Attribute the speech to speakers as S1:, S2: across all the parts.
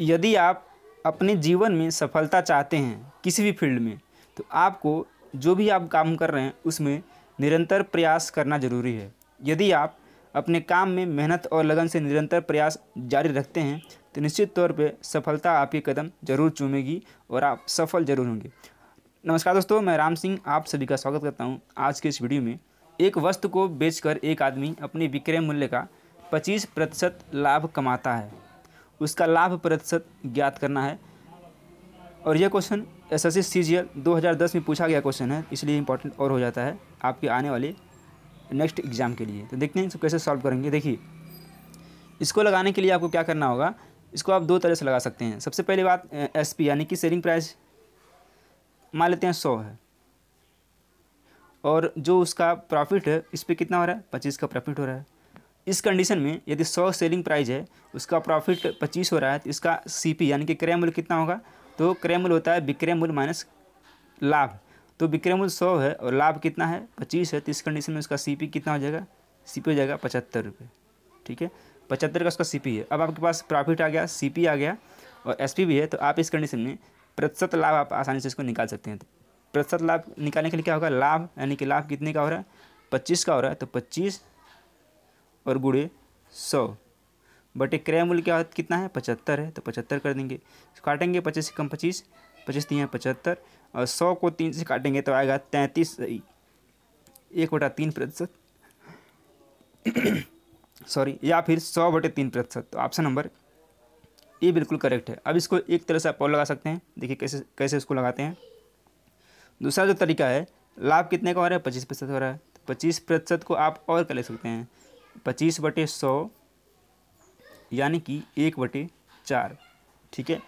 S1: यदि आप अपने जीवन में सफलता चाहते हैं किसी भी फील्ड में तो आपको जो भी आप काम कर रहे हैं उसमें निरंतर प्रयास करना ज़रूरी है यदि आप अपने काम में मेहनत और लगन से निरंतर प्रयास जारी रखते हैं तो निश्चित तौर पे सफलता आपके कदम जरूर चूमेगी और आप सफल जरूर होंगे नमस्कार दोस्तों मैं राम सिंह आप सभी का स्वागत करता हूँ आज के इस वीडियो में एक वस्तु को बेचकर एक आदमी अपने विक्रय मूल्य का 25 प्रतिशत लाभ कमाता है उसका लाभ प्रतिशत ज्ञात करना है और यह question S S C G L दो हज़ार दस में पूछा गया क्वेश्चन है इसलिए इंपॉर्टेंट और हो जाता है आपके आने वाले नेक्स्ट एग्ज़ाम के लिए तो देखते हैं इसको कैसे सॉल्व करेंगे देखिए इसको लगाने के लिए आपको क्या करना होगा इसको आप दो तरह से लगा सकते हैं सबसे पहली बात एस पी यानी कि सेलिंग प्राइस मान लेते हैं सौ है और जो उसका प्रॉफिट है इस पर कितना हो रहा है पच्चीस का प्रॉफिट हो रहा है इस कंडीशन में यदि सौ सेलिंग प्राइस है उसका प्रॉफिट पच्चीस हो रहा है तो इसका सीपी यानी कि क्रय मूल्य कितना होगा तो क्रय मूल्य होता है विक्रय मूल्य माइनस लाभ तो विक्रय मूल्य सौ है और लाभ कितना है पच्चीस है तो इस कंडीशन में उसका सीपी कितना हो जाएगा सीपी हो जाएगा पचहत्तर रुपये ठीक है पचहत्तर का उसका पी है अब आपके पास प्रॉफिट आ गया पी आ गया और पी भी है तो आप इस कंडीशन में प्रतिशत लाभ आप आसानी से इसको निकाल सकते हैं प्रतिशत लाभ निकालने के लिए क्या होगा लाभ यानी कि लाभ कितने का हो रहा है पच्चीस का हो रहा है तो पच्चीस और गुड़े सौ बटे क्रय मूल्य क्या कितना है पचहत्तर है तो पचहत्तर कर देंगे काटेंगे पच्चीस से कम पच्चीस पच्चीस तीन पचहत्तर और सौ को तीन से काटेंगे तो आएगा तैंतीस एक बटा तीन प्रतिशत सॉरी या फिर सौ बटे तीन प्रतिशत तो ऑप्शन नंबर ये बिल्कुल करेक्ट है अब इसको एक तरह से आप और लगा सकते हैं देखिए कैसे कैसे इसको लगाते हैं दूसरा जो तरीका है लाभ कितने का हो रहा है पच्चीस प्रतिशत हो रहा है तो पच्चीस प्रतिशत को आप और कर ले सकते हैं पच्चीस बटे सौ यानी कि एक बटे चार ठीक है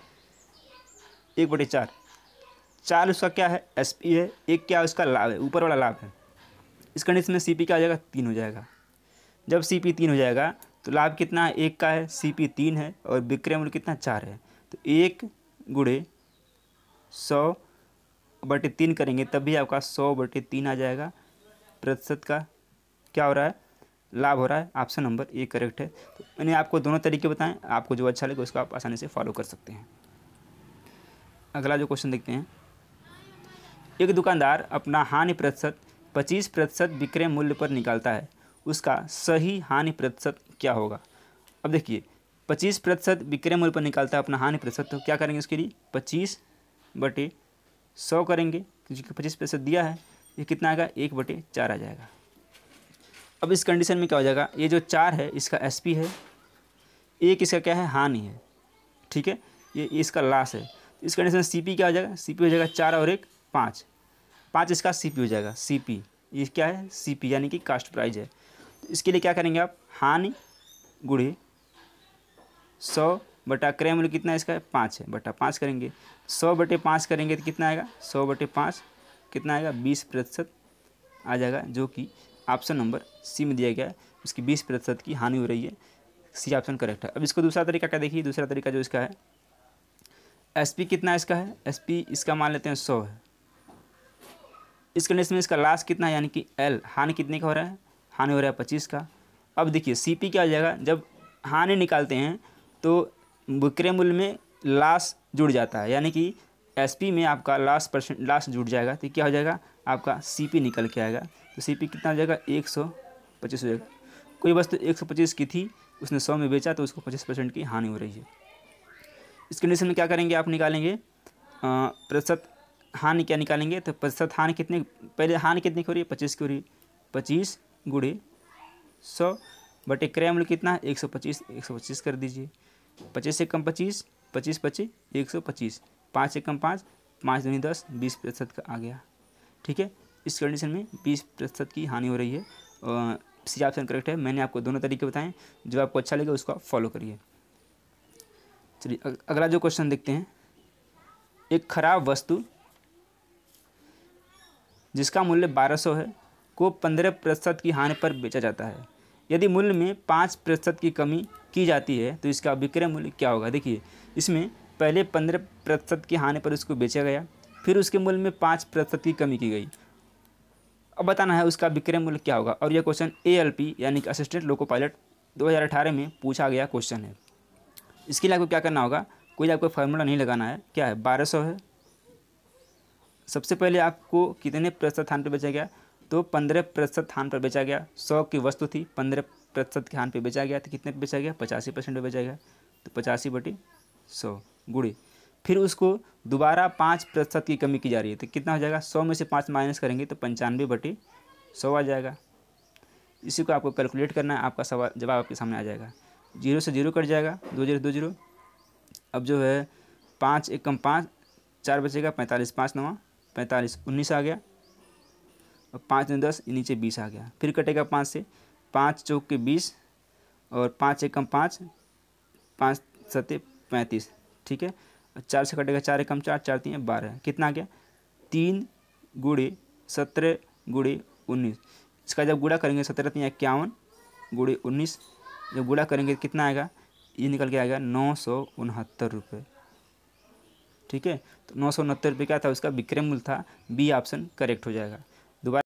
S1: एक बटे चार चार उसका क्या है एस पी है एक क्या उसका लाभ है ऊपर वाला लाभ है इस कंडीशन में सी पी क्या हो जाएगा तीन हो जाएगा जब सी पी तीन हो जाएगा तो लाभ कितना है एक का है सी पी तीन है और विक्रय मूल्य कितना चार है तो एक गुड़े सौ बटे तीन करेंगे तब भी आपका सौ बटे तीन आ जाएगा प्रतिशत का क्या हो रहा है लाभ हो रहा है ऑप्शन नंबर ए करेक्ट है तो मैंने आपको दोनों तरीके बताएं आपको जो अच्छा लगे उसको आप आसानी से फॉलो कर सकते हैं अगला जो क्वेश्चन देखते हैं एक दुकानदार अपना हानि प्रतिशत पच्चीस प्रतिशत विक्रय मूल्य पर निकालता है उसका सही हानि प्रतिशत क्या होगा अब देखिए पच्चीस प्रतिशत विक्रय मूल्य पर निकालता है अपना हानि प्रतिशत तो क्या करेंगे उसके लिए पच्चीस बटे सौ करेंगे क्योंकि पच्चीस प्रतिशत दिया है ये कितना आएगा एक बटे चार आ जाएगा अब इस कंडीशन में क्या हो जाएगा ये जो चार है इसका एस है एक इसका क्या है हानि है ठीक है ये इसका लाश है इस कंडीशन में सी क्या हो जाएगा सी हो जाएगा चार और एक पाँच पाँच इसका सी हो जाएगा सी ये क्या है सी यानी कि कास्ट प्राइज है तो इसके लिए क्या करेंगे आप हानि गुड़े सौ बटा क्रय मूल्य कितना इसका है पाँच है बटा पाँच करेंगे सौ बटे पाँच करेंगे तो कितना आएगा सौ बटे पाँच कितना आएगा बीस प्रतिशत आ जाएगा जो कि ऑप्शन नंबर सी में दिया गया है उसकी बीस प्रतिशत की हानि हो रही है सी ऑप्शन करेक्ट है अब इसको दूसरा तरीका क्या देखिए दूसरा तरीका जो इसका है एस पी कितना इसका है एस पी इसका मान लेते हैं सौ है इस कंडीशन में इसका लास्ट कितना है यानी कि एल हानि कितने का हो रहा है हानि हो रहा है पच्चीस का अब देखिए सी पी क्या हो जाएगा जब हानि निकालते हैं तो विक्रय मूल्य में लाश जुड़ जाता है यानी कि एस पी में आपका लास्ट परसेंट लास्ट जुट जाएगा तो क्या हो जाएगा आपका सी पी निकल के आएगा तो सी पी कितना हो जाएगा एक सौ पच्चीस हो जाएगा कोई वस्तु एक सौ पच्चीस की थी उसने सौ में बेचा तो उसको पच्चीस परसेंट की हानि हो रही है इस कंडीशन में क्या करेंगे आप निकालेंगे प्रतिशत हानि क्या निकालेंगे तो प्रतिशत हानि कितने पहले हानि कितने की हो रही है पच्चीस की हो रही है पच्चीस गुड़े सौ बटे क्रय मूल्य कितना है एक सौ पच्चीस एक सौ पच्चीस कर दीजिए पच्चीस से कम पच्चीस पच्चीस पच्चीस एक सौ पच्चीस पाँच एकम पाँच पाँच दूनी दस बीस प्रतिशत का आ गया ठीक है इस कंडीशन में बीस प्रतिशत की हानि हो रही है सी ऑप्शन करेक्ट है मैंने आपको दोनों तरीके बताएं जो आपको अच्छा लगे उसको आप फॉलो करिए चलिए अगला जो क्वेश्चन देखते हैं एक खराब वस्तु जिसका मूल्य बारह सौ है को पंद्रह प्रतिशत की हानि पर बेचा जाता है यदि मूल्य में पाँच प्रतिशत की कमी की जाती है तो इसका विक्रय मूल्य क्या होगा देखिए इसमें पहले पंद्रह प्रतिशत की हानि पर उसको बेचा गया फिर उसके मूल्य में पाँच प्रतिशत की कमी की गई अब बताना है उसका विक्रय मूल्य क्या होगा और यह क्वेश्चन ए यानी कि असिस्टेंट लोको पायलट दो में पूछा गया क्वेश्चन है इसके लिए आपको क्या करना होगा कोई आपको फार्मूला नहीं लगाना है क्या है बारह सौ है सबसे पहले आपको कितने प्रतिशत स्थान पर बेचा गया तो पंद्रह प्रतिशत स्थान पर बेचा गया सौ की वस्तु थी पंद्रह प्रतिशत के स्थान पर बेचा गया तो कितने पर बेचा गया पचासी परसेंट पर बेचा गया तो पचासी बटी सौ गुड़े फिर उसको दोबारा पाँच प्रतिशत की कमी की जा रही है तो कितना हो जाएगा सौ में से पाँच माइनस करेंगे तो पंचानवे बटे सौ आ जाएगा इसी को आपको कैलकुलेट करना है आपका सवाल जवाब आपके सामने आ जाएगा जीरो से जीरो कट जाएगा दो जीरो दो जीरो अब जो है पाँच एक कम पाँच चार बचेगा पैंतालीस पाँच नवा पैंतालीस उन्नीस आ गया और पाँच में दस नीचे बीस आ गया फिर कटेगा पाँच से पाँच चौक के बीस और पाँच एक कम पाँच पाँच सत्य पैंतीस ठीक है चार से कटेगा चार एकम चार चार तीन बारह कितना आ गया तीन गुड़े सत्रह गुड़े उन्नीस इसका जब गुड़ा करेंगे सत्रह तीन इक्यावन गुड़े उन्नीस जब गुड़ा करेंगे तो कितना आएगा ये निकल के आएगा नौ सौ उनहत्तर रुपये ठीक है तो नौ सौ उनहत्तर रुपये क्या था उसका विक्रय मूल्य था बी ऑप्शन करेक्ट हो जाएगा